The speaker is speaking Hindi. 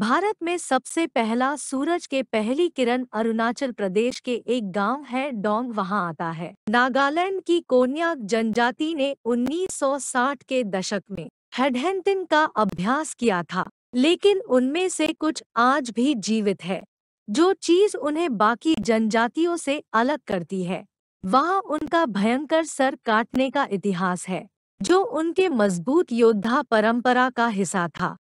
भारत में सबसे पहला सूरज के पहली किरण अरुणाचल प्रदेश के एक गांव है डोंग वहां आता है नागालैंड की कोनिया जनजाति ने 1960 के दशक में हेडहेंटिन का अभ्यास किया था लेकिन उनमें से कुछ आज भी जीवित है जो चीज उन्हें बाकी जनजातियों से अलग करती है वहाँ उनका भयंकर सर काटने का इतिहास है जो उनके मजबूत योद्धा परंपरा का हिस्सा था